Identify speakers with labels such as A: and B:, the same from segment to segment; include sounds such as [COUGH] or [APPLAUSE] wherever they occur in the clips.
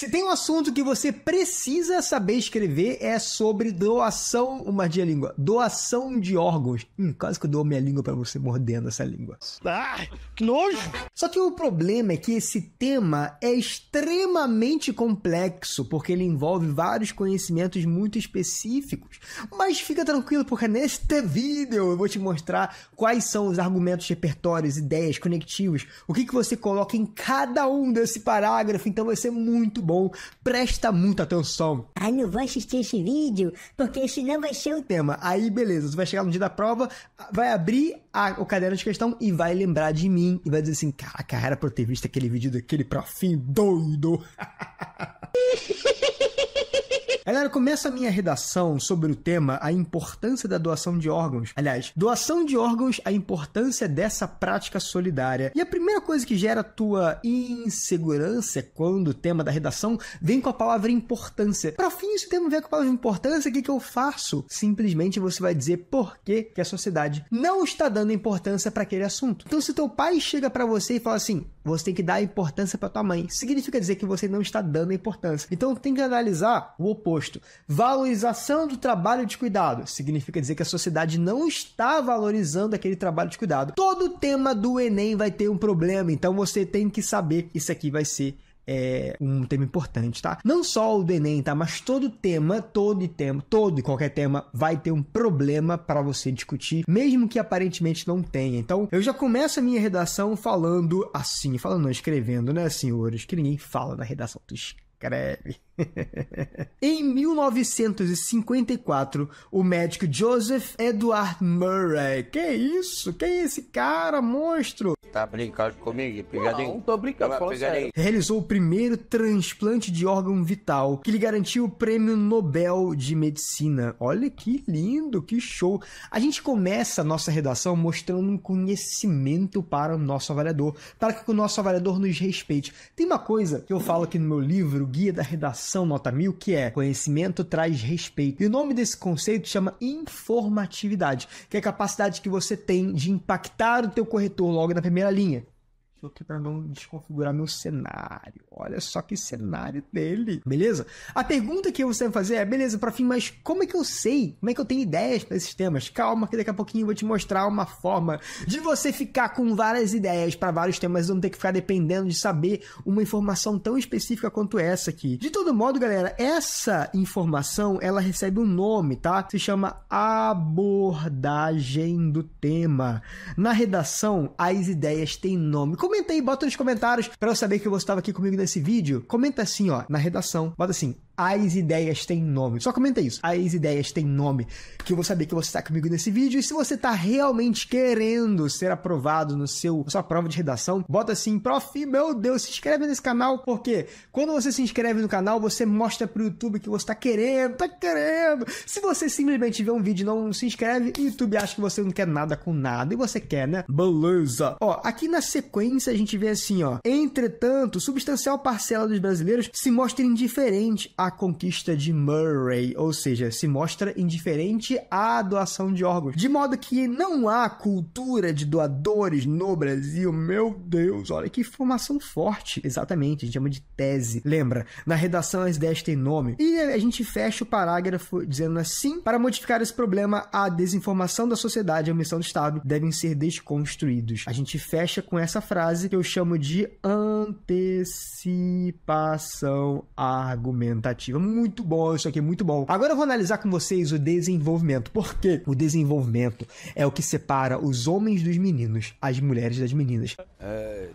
A: Se tem um assunto que você precisa saber escrever é sobre doação, uma de língua, doação de órgãos. Hum, quase que eu dou minha língua para você mordendo essa língua. Ah, que nojo! Só que o problema é que esse tema é extremamente complexo, porque ele envolve vários conhecimentos muito específicos. Mas fica tranquilo, porque neste vídeo eu vou te mostrar quais são os argumentos, repertórios, ideias, conectivos, o que, que você coloca em cada um desse parágrafo, então vai ser muito bom, presta muita atenção. Ai, não vou assistir esse vídeo, porque senão vai ser o tema. Aí, beleza, você vai chegar no dia da prova, vai abrir a, o caderno de questão e vai lembrar de mim. E vai dizer assim, caraca, era pra eu ter visto aquele vídeo daquele fim doido. [LAUGHS] Galera, começa a minha redação sobre o tema A Importância da Doação de Órgãos. Aliás, doação de órgãos, a importância dessa prática solidária. E a primeira coisa que gera tua insegurança é quando o tema da redação vem com a palavra importância. Para fim, se o tema vem com a palavra importância, o que, que eu faço? Simplesmente você vai dizer por que a sociedade não está dando importância para aquele assunto. Então, se teu pai chega para você e fala assim: você tem que dar importância para tua mãe. Significa dizer que você não está dando importância. Então tem que analisar o oposto. Valorização do trabalho de cuidado significa dizer que a sociedade não está valorizando aquele trabalho de cuidado. Todo tema do ENEM vai ter um problema, então você tem que saber isso aqui vai ser é um tema importante, tá? Não só o do Enem, tá? Mas todo tema, todo tema, todo e qualquer tema vai ter um problema para você discutir, mesmo que aparentemente não tenha. Então, eu já começo a minha redação falando assim, falando não, escrevendo, né, senhores? Que ninguém fala na redação, tu escreve. [LAUGHS] em 1954, o médico Joseph Edward Murray. Que isso? Quem é esse cara, monstro? Tá brincando comigo, pegadinho? Não, tô brincando, fala sério. Realizou o primeiro transplante de órgão vital, que lhe garantiu o prêmio Nobel de Medicina. Olha que lindo, que show. A gente começa a nossa redação mostrando um conhecimento para o nosso avaliador, para que o nosso avaliador nos respeite. Tem uma coisa que eu falo aqui no meu livro, Guia da Redação, informação nota mil, que é conhecimento traz respeito. E o nome desse conceito chama informatividade, que é a capacidade que você tem de impactar o teu corretor logo na primeira linha. Estou aqui para não desconfigurar meu cenário. Olha só que cenário dele. Beleza? A pergunta que você vai fazer é: beleza, para fim, mas como é que eu sei? Como é que eu tenho ideias para esses temas? Calma, que daqui a pouquinho eu vou te mostrar uma forma de você ficar com várias ideias para vários temas e não ter que ficar dependendo de saber uma informação tão específica quanto essa aqui. De todo modo, galera, essa informação ela recebe um nome, tá? Se chama abordagem do tema. Na redação, as ideias têm nome. Como comenta aí, bota nos comentários para eu saber que você estava aqui comigo nesse vídeo. Comenta assim, ó, na redação. Bota assim: as ideias têm nome. Só comenta isso. As ideias têm nome. Que eu vou saber que você está comigo nesse vídeo. E se você está realmente querendo ser aprovado no seu sua prova de redação, bota assim, prof, meu Deus, se inscreve nesse canal, porque quando você se inscreve no canal, você mostra pro YouTube que você está querendo, tá querendo. Se você simplesmente vê um vídeo e não se inscreve, o YouTube acha que você não quer nada com nada. E você quer, né? Beleza. Ó, aqui na sequência a gente vê assim, ó. Entretanto, substancial parcela dos brasileiros se mostra indiferente a conquista de Murray, ou seja, se mostra indiferente à doação de órgãos. De modo que não há cultura de doadores no Brasil. Meu Deus, olha que informação forte. Exatamente, a gente chama de tese. Lembra, na redação as ideias têm nome. E a gente fecha o parágrafo dizendo assim: para modificar esse problema, a desinformação da sociedade e a omissão do Estado devem ser desconstruídos. A gente fecha com essa frase que eu chamo de antecipação argumentativa narrativa. Muito bom, isso aqui é muito bom. Agora eu vou analisar com vocês o desenvolvimento. Por quê? O desenvolvimento é o que separa os homens dos meninos, as mulheres das meninas. É...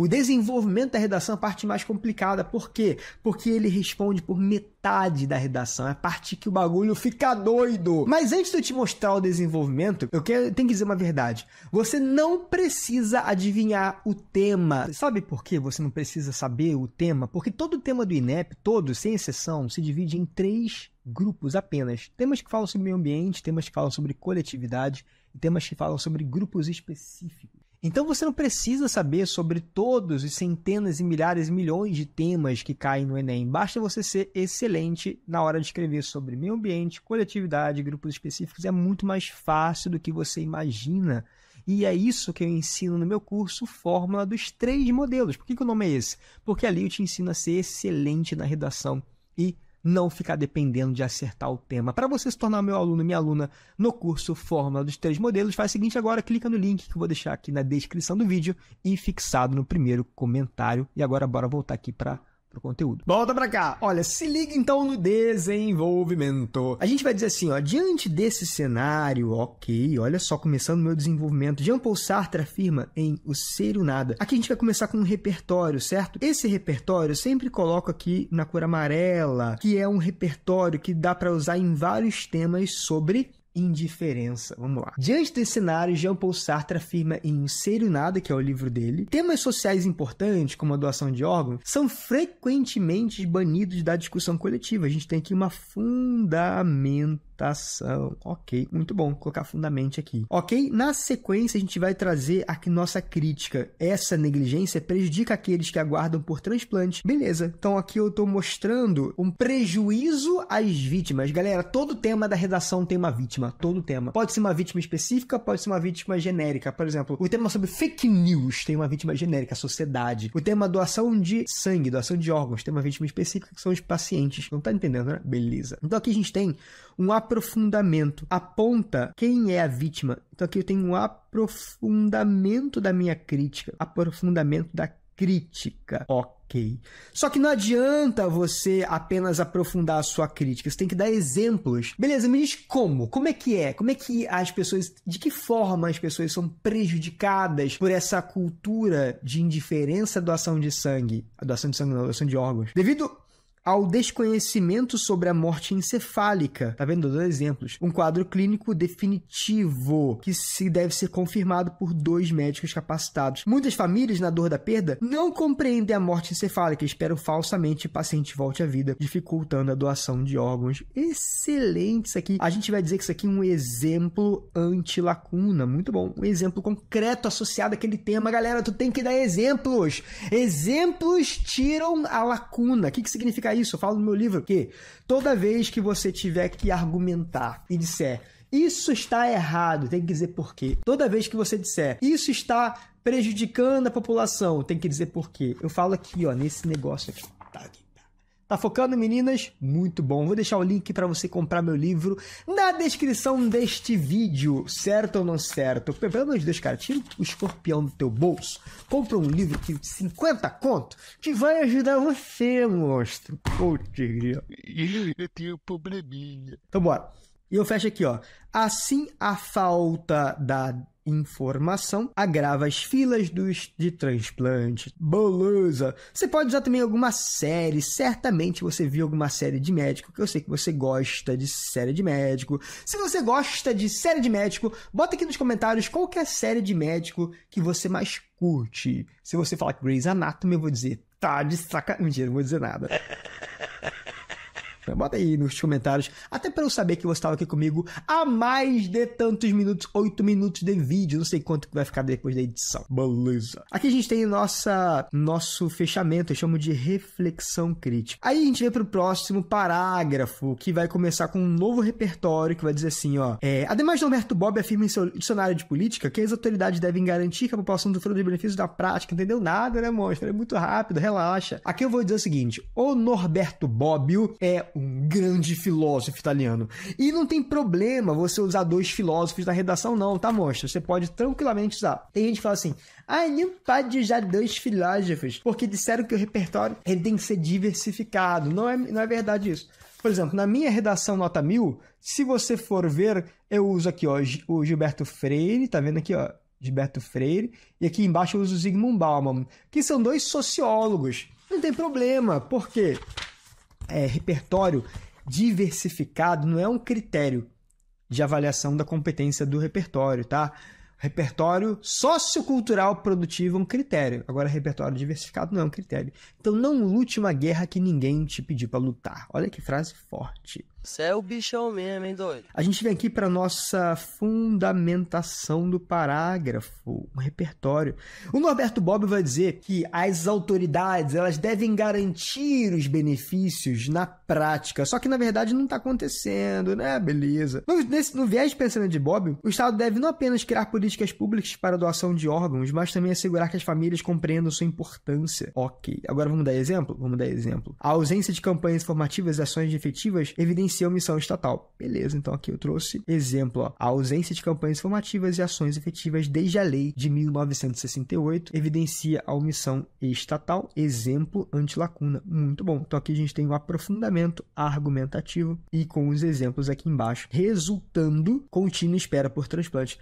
A: O desenvolvimento da redação é a parte mais complicada. Por quê? Porque ele responde por metade da redação. É a parte que o bagulho fica doido. Mas antes de eu te mostrar o desenvolvimento, eu quero, tenho que dizer uma verdade. Você não precisa adivinhar o tema. Sabe por que você não precisa saber o tema? Porque todo o tema do INEP, todo, sem exceção, se divide em três grupos apenas. Temas que falam sobre meio ambiente, temas que falam sobre coletividade e temas que falam sobre grupos específicos. Então você não precisa saber sobre todos os centenas e milhares e milhões de temas que caem no Enem. Basta você ser excelente na hora de escrever sobre meio ambiente, coletividade, grupos específicos. É muito mais fácil do que você imagina. E é isso que eu ensino no meu curso Fórmula dos Três Modelos. Por que, que o nome é esse? Porque ali eu te ensino a ser excelente na redação e não ficar dependendo de acertar o tema. Para você se tornar meu aluno, minha aluna no curso Fórmula dos Três Modelos, faz o seguinte agora, clica no link que eu vou deixar aqui na descrição do vídeo e fixado no primeiro comentário. E agora bora voltar aqui para pro conteúdo. Volta para cá. Olha, se liga então no desenvolvimento. A gente vai dizer assim, ó, diante desse cenário, OK, olha só começando meu desenvolvimento. Jean Paul Sartre afirma em O Ser e o Nada. Aqui a gente vai começar com um repertório, certo? Esse repertório eu sempre coloco aqui na cor amarela, que é um repertório que dá para usar em vários temas sobre indiferença. Vamos lá. Diante desse cenário, Jean-Paul Sartre afirma em Ser Nada que é o livro dele, temas sociais importantes, como a doação de órgãos, são frequentemente banidos da discussão coletiva. A gente tem aqui uma fundamento fundamentação. Ok, muito bom. colocar fundamente aqui. Ok, na sequência a gente vai trazer aqui nossa crítica. Essa negligência prejudica aqueles que aguardam por transplante. Beleza, então aqui eu estou mostrando um prejuízo às vítimas. Galera, todo tema da redação tem uma vítima, todo tema. Pode ser uma vítima específica, pode ser uma vítima genérica. Por exemplo, o tema sobre fake news tem uma vítima genérica, a sociedade. O tema doação de sangue, doação de órgãos, tem uma vítima específica que são os pacientes. Não tá entendendo, né? Beleza. Então aqui a gente tem um aprofundamento. Aponta quem é a vítima. Então aqui eu tenho um aprofundamento da minha crítica, aprofundamento da crítica. Ok. Só que não adianta você apenas aprofundar a sua crítica, você tem que dar exemplos. Beleza, me diz como? Como é que é? Como é que as pessoas, de que forma as pessoas são prejudicadas por essa cultura de indiferença à doação de sangue, a doação de sangue, não, doação de órgãos? Devido ao desconhecimento sobre a morte encefálica. Tá vendo? Dois exemplos. Um quadro clínico definitivo que se deve ser confirmado por dois médicos capacitados. Muitas famílias na dor da perda não compreendem a morte encefálica, esperam falsamente que o paciente volte à vida, dificultando a doação de órgãos. Excelente isso aqui. A gente vai dizer que isso aqui é um exemplo anti-lacuna, muito bom. Um exemplo concreto associado àquele tema, galera, tu tem que dar exemplos. Exemplos tiram a lacuna. O que que significa explicar isso, eu falo no meu livro que toda vez que você tiver que argumentar e disser isso está errado, tem que dizer por quê. Toda vez que você disser isso está prejudicando a população, tem que dizer por quê. Eu falo aqui, ó, nesse negócio aqui. Tá focando, meninas? Muito bom. Vou deixar o link para você comprar meu livro na descrição deste vídeo, certo ou não certo? Pelo amor de Deus, cara, tira o escorpião do teu bolso. Compra um livro que 50 conto que vai ajudar você, monstro. Putz, eu tenho um probleminha. Então bora. E eu fecho aqui, ó. Assim a falta da informação, agrava as filas dos de transplante. Beleza! Você pode usar também alguma série, certamente você viu alguma série de médico, que eu sei que você gosta de série de médico. Se você gosta de série de médico, bota aqui nos comentários qual que é a série de médico que você mais curte. Se você falar Grey's Anatomy, eu vou dizer, tá de sacanagem, não vou dizer nada. [LAUGHS] Né? Bota aí nos comentários, até para eu saber que você estava aqui comigo há mais de tantos minutos, 8 minutos de vídeo, não sei quanto que vai ficar depois da edição. Beleza. Aqui a gente tem nossa nosso fechamento, eu chamo de reflexão crítica. Aí a gente vem pro próximo parágrafo, que vai começar com um novo repertório que vai dizer assim, ó, é, ademais de Humberto Bob afirma em seu dicionário de política que as autoridades devem garantir que a população sofreu de benefícios da prática, entendeu nada, né, monstro? É muito rápido, relaxa. Aqui eu vou dizer o seguinte, o Norberto Bobbio é o um grande filósofo italiano. E não tem problema você usar dois filósofos na redação, não, tá, monstro? Você pode tranquilamente usar. Tem gente que fala assim: ah, não pode usar dois filósofos, porque disseram que o repertório tem que ser diversificado. Não é, não é verdade isso. Por exemplo, na minha redação nota 1000, se você for ver, eu uso aqui ó, o Gilberto Freire, tá vendo aqui, ó? Gilberto Freire, e aqui embaixo eu uso o Zygmunt Bauman, que são dois sociólogos. Não tem problema, por quê? é, repertório diversificado não é um critério de avaliação da competência do repertório, tá? Repertório sociocultural produtivo é um critério. Agora, repertório diversificado não é um critério. Então, não lute uma guerra que ninguém te pediu para lutar. Olha que frase forte. Você é o bichão mesmo, hein, doido? A gente vem aqui para nossa fundamentação do parágrafo, um repertório. O Norberto Bob vai dizer que as autoridades, elas devem garantir os benefícios na prática, só que na verdade não está acontecendo, né? Beleza. No, nesse, no viés de pensamento de Bob, o Estado deve não apenas criar políticas públicas para doação de órgãos, mas também assegurar que as famílias compreendam sua importância. Ok. Agora vamos dar exemplo? Vamos dar exemplo. A ausência de campanhas formativas e ações efetivas evidencia venceu omissão estatal. Beleza, então aqui eu trouxe exemplo, ó, a ausência de campanhas formativas e ações efetivas desde a lei de 1968 evidencia a omissão estatal, exemplo antilacuna. Muito bom. Então aqui a gente tem um aprofundamento argumentativo e com os exemplos aqui embaixo, resultando contínua espera por transplante.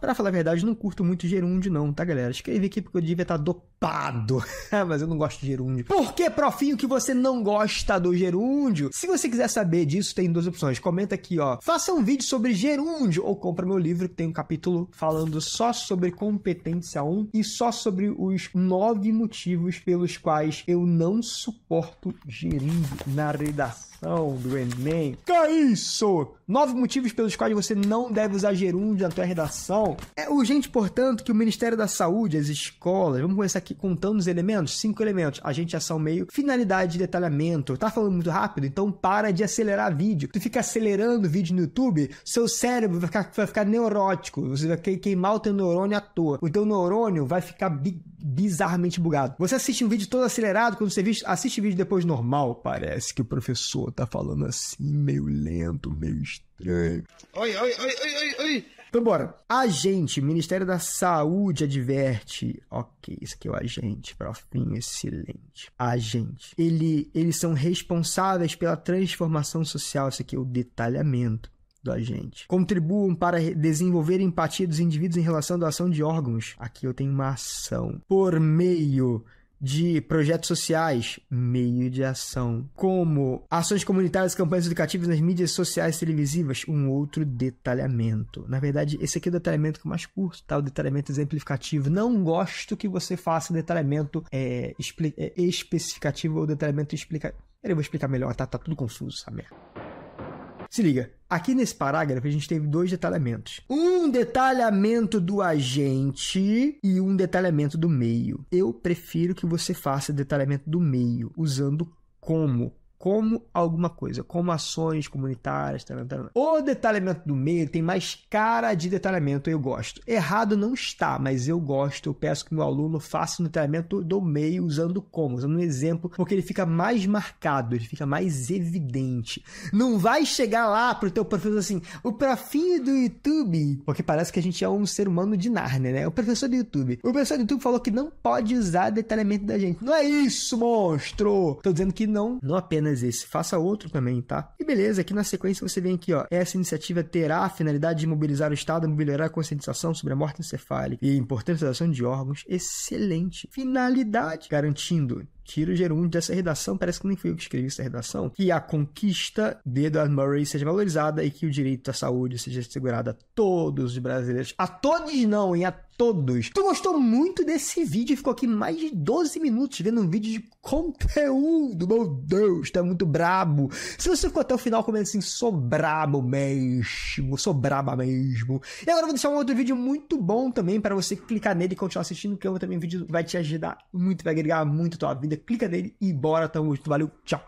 A: Para falar a verdade, não curto muito gerúndio não, tá galera? Escrevi aqui porque eu devia estar tá dopado, [LAUGHS] mas eu não gosto de gerúndio. Por que, profinho, que você não gosta do gerúndio? Se você quiser saber disso, isso, tem duas opções. Comenta aqui, ó. Faça um vídeo sobre gerúndio ou compra meu livro que tem um capítulo falando só sobre competência 1 e só sobre os nove motivos pelos quais eu não suporto gerúndio na redação apresentação do Enem. Que então é isso? Nove motivos pelos quais você não deve usar gerúndio na tua redação. É urgente, portanto, que o Ministério da Saúde, as escolas, vamos começar aqui contando os elementos, cinco elementos, agente, ação, meio, finalidade, detalhamento. Tá falando muito rápido? Então para de acelerar vídeo. Tu fica acelerando vídeo no YouTube, seu cérebro vai ficar, vai ficar neurótico, você vai queimar o teu neurônio à toa. O teu neurônio vai ficar bi bizarramente bugado. Você assiste um vídeo todo acelerado, quando você assiste vídeo depois normal, parece que o professor tá falando assim, meio lento, meio estranho. Oi, oi, oi, oi, oi, oi. Então bora. Agente, Ministério da Saúde adverte. Ok, isso aqui é o agente, profinho, excelente. Agente. Ele, eles são responsáveis pela transformação social, isso aqui é o detalhamento do agente. Contribuam para desenvolver empatia dos indivíduos em relação à doação de órgãos. Aqui eu tenho uma ação. Por meio de projetos sociais, meio de ação, como ações comunitárias, campanhas educativas nas mídias sociais televisivas, um outro detalhamento. Na verdade, esse aqui é o detalhamento que eu mais curto, tá? O detalhamento exemplificativo. Não gosto que você faça detalhamento é, é especificativo ou detalhamento explicativo. Eu vou explicar melhor, tá? Tá tudo confuso essa merda. Se liga, Aqui nesse parágrafo a gente teve dois detalhamentos. Um detalhamento do agente e um detalhamento do meio. Eu prefiro que você faça detalhamento do meio usando como como alguma coisa, como ações comunitárias, tal, tal. O detalhamento do meio tem mais cara de detalhamento, eu gosto. Errado não está, mas eu gosto, eu peço que meu aluno faça o detalhamento do meio usando como, usando um exemplo, porque ele fica mais marcado, ele fica mais evidente. Não vai chegar lá pro teu professor assim, o profinho do YouTube, porque parece que a gente é um ser humano de Narnia, né? O professor do YouTube. O professor do YouTube falou que não pode usar detalhamento da gente. Não é isso, monstro! Tô dizendo que não, não apenas apenas esse, faça outro também, tá? E beleza, aqui na sequência você vem aqui, ó. Essa iniciativa terá a finalidade de mobilizar o Estado a melhorar a conscientização sobre a morte encefálica e a importância da ação de órgãos. Excelente. Finalidade, garantindo tiro gerúndio dessa redação, parece que nem fui eu que escrevi essa redação, que a conquista de Edward Murray seja valorizada e que o direito à saúde seja segurado a todos os brasileiros. A todos não, e a todos. Tu gostou muito desse vídeo e ficou aqui mais de 12 minutos vendo um vídeo de conteúdo. Meu Deus, tá muito brabo. Se você ficou até o final, comendo assim, sou brabo mesmo, sou braba mesmo. E agora eu vou deixar um outro vídeo muito bom também para você clicar nele e continuar assistindo, que eu é também um vídeo vai te ajudar muito, vai agregar muito a tua vida ainda, clica nele e bora, tamo junto, valeu, tchau.